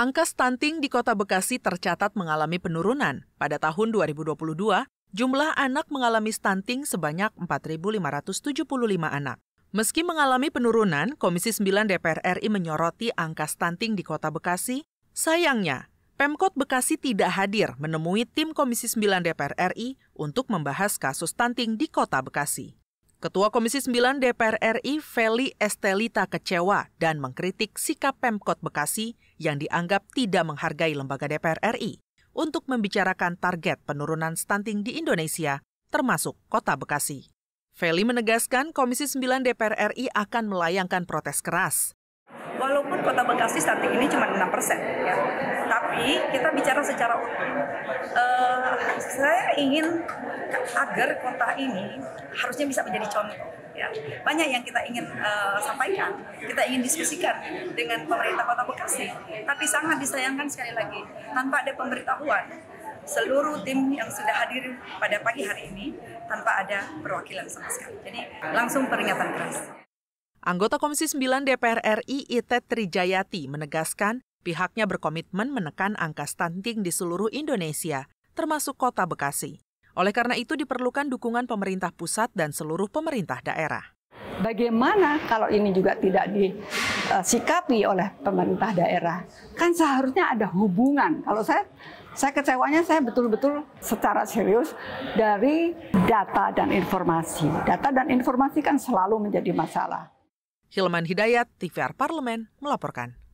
Angka stunting di Kota Bekasi tercatat mengalami penurunan. Pada tahun 2022, jumlah anak mengalami stunting sebanyak 4.575 anak. Meski mengalami penurunan, Komisi 9 DPR RI menyoroti angka stunting di Kota Bekasi. Sayangnya, Pemkot Bekasi tidak hadir menemui tim Komisi 9 DPR RI untuk membahas kasus stunting di Kota Bekasi. Ketua Komisi 9 DPR RI Feli Estelita kecewa dan mengkritik sikap Pemkot Bekasi yang dianggap tidak menghargai lembaga DPR RI untuk membicarakan target penurunan stunting di Indonesia, termasuk kota Bekasi. Feli menegaskan Komisi 9 DPR RI akan melayangkan protes keras. Walaupun kota Bekasi stunting ini cuma 6 persen, ya. tapi kita bicara secara utuh. Uh, saya ingin agar kota ini harusnya bisa menjadi contoh. Ya. Banyak yang kita ingin uh, sampaikan, kita ingin diskusikan dengan pemerintah kota Bekasi, tapi sangat disayangkan sekali lagi tanpa ada pemberitahuan seluruh tim yang sudah hadir pada pagi hari ini tanpa ada perwakilan sama sekali. Jadi langsung peringatan keras. Anggota Komisi 9 DPR RI Itet Trijayati menegaskan pihaknya berkomitmen menekan angka stunting di seluruh Indonesia, termasuk kota Bekasi. Oleh karena itu diperlukan dukungan pemerintah pusat dan seluruh pemerintah daerah. Bagaimana kalau ini juga tidak disikapi oleh pemerintah daerah? Kan seharusnya ada hubungan. Kalau saya saya kecewanya saya betul-betul secara serius dari data dan informasi. Data dan informasi kan selalu menjadi masalah. Hilman Hidayat, TVR Parlemen melaporkan.